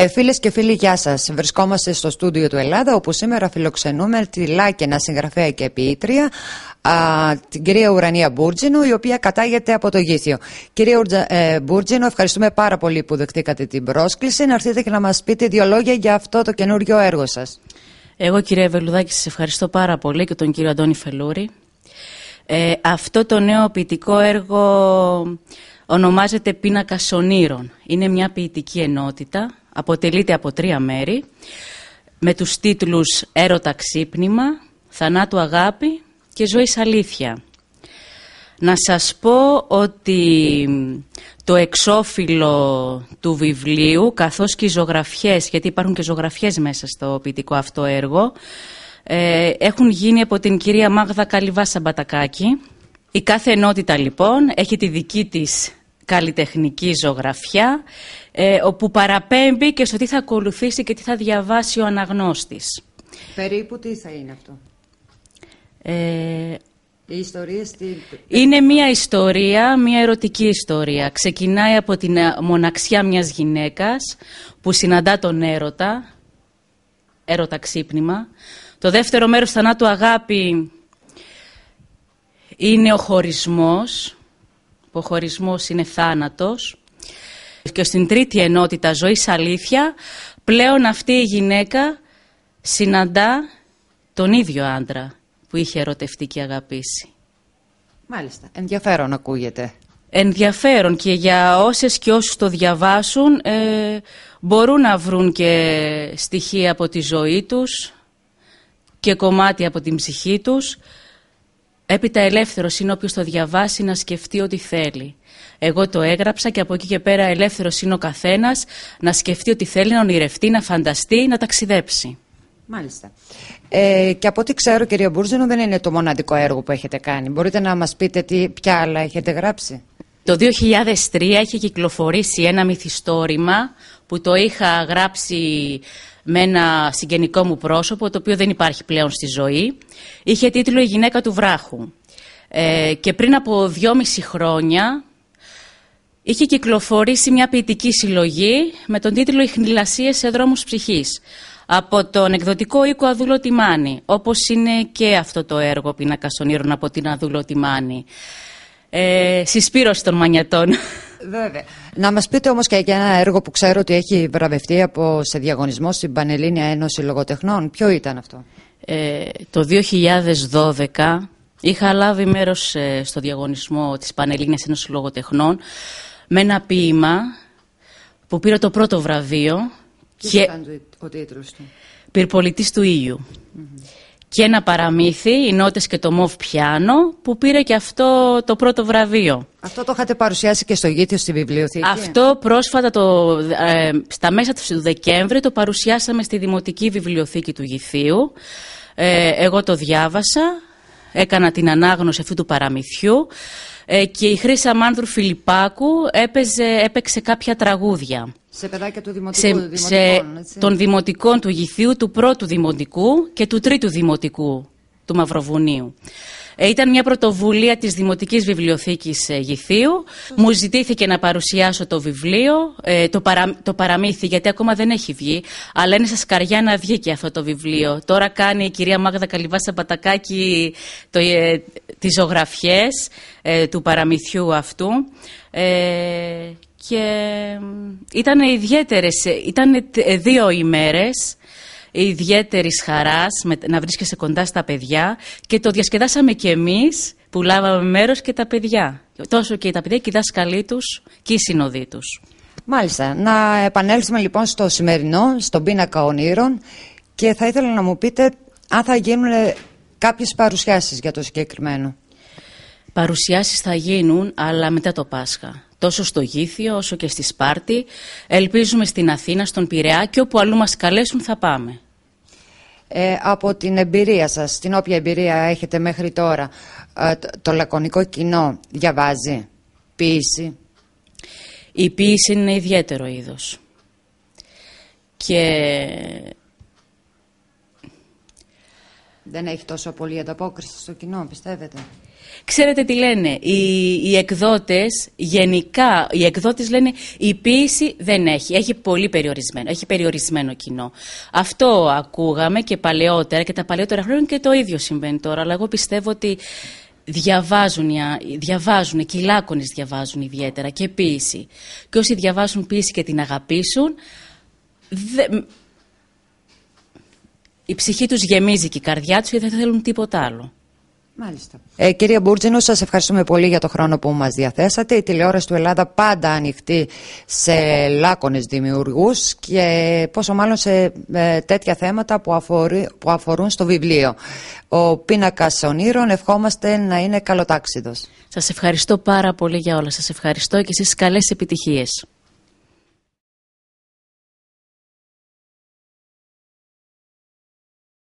Ε, Φίλες και φίλοι, γεια σας. Βρισκόμαστε στο στούντιο του Ελλάδα, όπου σήμερα φιλοξενούμε τη Λάκενα συγγραφέα και ποιήτρια, την κυρία Ουρανία Μπούρτζινου, η οποία κατάγεται από το Γήθιο. Κυρία ε, Μπούρτζινου, ευχαριστούμε πάρα πολύ που δεχτήκατε την πρόσκληση. Να έρθετε και να μας πείτε δύο λόγια για αυτό το καινούργιο έργο σας. Εγώ, κυρία Βελουδάκη, σας ευχαριστώ πάρα πολύ και τον κύριο Αντώνη Φελούρη. Ε, αυτό το νέο ποιητικό έργο ονομάζεται Πίνακα Σονήρων. Είναι μια ποιητική ενότητα αποτελείται από τρία μέρη με τους τίτλους «Έρωτα ξύπνημα», «Θανάτου αγάπη» και «Ζωής αλήθεια». Να σας πω ότι το εξώφυλλο του βιβλίου, καθώς και οι ζωγραφιές, γιατί υπάρχουν και ζωγραφιές μέσα στο ποιητικό αυτό έργο, ε, έχουν γίνει από την κυρία Μάγδα Καλυβά Σαμπατακάκη. Η κάθε ενότητα λοιπόν έχει τη δική της καλλιτεχνική ζωγραφιά, ε, όπου παραπέμπει και στο τι θα ακολουθήσει και τι θα διαβάσει ο αναγνώστης. Περίπου τι θα είναι αυτό. Ε, Είναι μια ιστορία, μια ερωτική ιστορία. Ξεκινάει από την ε, μοναξιά μιας γυναίκας που συναντά τον έρωτα, έρωτα ξύπνημα. Το δεύτερο μέρος θανάτου αγάπη είναι ο χωρισμός, που ο χωρισμός είναι θάνατος και στην τρίτη ενότητα ζωής αλήθεια, πλέον αυτή η γυναίκα συναντά τον ίδιο άντρα που είχε ερωτευτεί και αγαπήσει. Μάλιστα. Ενδιαφέρον ακούγεται. Ενδιαφέρον και για όσες και όσους το διαβάσουν ε, μπορούν να βρουν και στοιχεία από τη ζωή τους και κομμάτια από την ψυχή τους Έπειτα ελεύθερος είναι όποιος το διαβάσει να σκεφτεί ό,τι θέλει. Εγώ το έγραψα και από εκεί και πέρα ελεύθερος είναι ο καθένας να σκεφτεί ό,τι θέλει, να ονειρευτεί, να φανταστεί, να ταξιδέψει. Μάλιστα. Ε, και από ό,τι ξέρω, κυρία Μπούρζενο, δεν είναι το μοναδικό έργο που έχετε κάνει. Μπορείτε να μας πείτε τι, ποια άλλα έχετε γράψει. Το 2003 είχε κυκλοφορήσει ένα μυθιστόρημα που το είχα γράψει με ένα συγγενικό μου πρόσωπο, το οποίο δεν υπάρχει πλέον στη ζωή. Είχε τίτλο «Η γυναίκα του βράχου». Ε, και πριν από δυόμιση χρόνια είχε κυκλοφορήσει μια ποιητική συλλογή με τον τίτλο «Οι χνηλασίες σε δρόμους ψυχής» από τον εκδοτικό οίκο Αδούλο Τιμάνη, όπως είναι και αυτό το έργο «Πίνακα στον από την Αδούλο Τιμάνη ε, συσπήρωση των μανιατών. Να μας πείτε όμως και για ένα έργο που ξέρω ότι έχει βραβευτεί από, σε διαγωνισμό στην Πανελλήνια Ένωση Λογοτεχνών. Ποιο ήταν αυτό? Ε, το 2012 είχα λάβει μέρος ε, στο διαγωνισμό της Πανελλήνιας Ένωσης Λογοτεχνών με ένα ποίημα που πήρε το πρώτο βραβείο. Ποιος και... ήταν ο τίτλος του? Πυρπολιτής του ηλιου και ένα παραμύθι, οι νότες και το μοβ πιάνο, που πήρε και αυτό το πρώτο βραβείο. Αυτό το είχατε παρουσιάσει και στο Γήθιο στη βιβλιοθήκη. Αυτό πρόσφατα, το, ε, στα μέσα του Δεκέμβρη, το παρουσιάσαμε στη Δημοτική Βιβλιοθήκη του Γηθίου. Ε, εγώ το διάβασα, έκανα την ανάγνωση αυτού του παραμυθιού. Ε, και η Χρύσα Μάνδρου Φιλιπάκου έπαιζε, έπαιξε κάποια τραγούδια. Σε παιδάκια του δημοτικού, σε, δημοτικών, σε έτσι. των δημοτικών του Γηθίου, του πρώτου δημοτικού και του τρίτου δημοτικού του Μαυροβουνίου. Ε, ήταν μια πρωτοβουλία της Δημοτικής Βιβλιοθήκης ε, Γηθίου. Μου ζητήθηκε να παρουσιάσω το βιβλίο, ε, το, το παραμύθι, γιατί ακόμα δεν έχει βγει, αλλά είναι στα σκαριά να βγει και αυτό το βιβλίο. Τώρα κάνει η κυρία Μάγδα Καλυβά Σαμπατακάκη το, ε, τις ζωγραφιές του παραμυθιού αυτού. Ε, και ήταν ιδιαίτερες, ήταν δύο ημέρες ιδιαίτερης χαράς να βρίσκεσαι κοντά στα παιδιά και το διασκεδάσαμε και εμείς που λάβαμε μέρος και τα παιδιά. Τόσο και τα παιδιά και οι δάσκαλοι τους και οι συνοδοί τους. Μάλιστα. Να επανέλθουμε λοιπόν στο σημερινό, στον πίνακα ονείρων και θα ήθελα να μου πείτε αν θα γίνουν κάποιες παρουσιάσεις για το συγκεκριμένο. Παρουσιάσεις θα γίνουν, αλλά μετά το Πάσχα τόσο στο Γήθιο όσο και στη Σπάρτη. Ελπίζουμε στην Αθήνα, στον Πειραιά και όπου αλλού μας καλέσουν θα πάμε. Ε, από την εμπειρία σας, την όποια εμπειρία έχετε μέχρι τώρα, ε, το, λακωνικό κοινό διαβάζει ποίηση. Η ποίηση είναι ιδιαίτερο είδος. Και... Δεν έχει τόσο πολύ ανταπόκριση στο κοινό, πιστεύετε. Ξέρετε τι λένε, οι, οι εκδότες γενικά, οι εκδότες λένε η ποιήση δεν έχει, έχει πολύ περιορισμένο, έχει περιορισμένο κοινό. Αυτό ακούγαμε και παλαιότερα και τα παλαιότερα χρόνια και το ίδιο συμβαίνει τώρα, αλλά εγώ πιστεύω ότι διαβάζουν, διαβάζουν και οι λάκωνες διαβάζουν ιδιαίτερα και ποιήση. Και όσοι διαβάζουν ποιήση και την αγαπήσουν, δε... η ψυχή τους γεμίζει και η καρδιά τους και δεν θέλουν τίποτα άλλο. Μάλιστα. Ε, κυρία Μπούρτζινου, σας ευχαριστούμε πολύ για το χρόνο που μας διαθέσατε. Η τηλεόραση του Ελλάδα πάντα ανοιχτή σε λάκωνες δημιουργούς και πόσο μάλλον σε ε, τέτοια θέματα που, που αφορούν στο βιβλίο. Ο πίνακας ονείρων ευχόμαστε να είναι καλοτάξιδος. Σας ευχαριστώ πάρα πολύ για όλα. Σας ευχαριστώ και εσείς καλές επιτυχίες.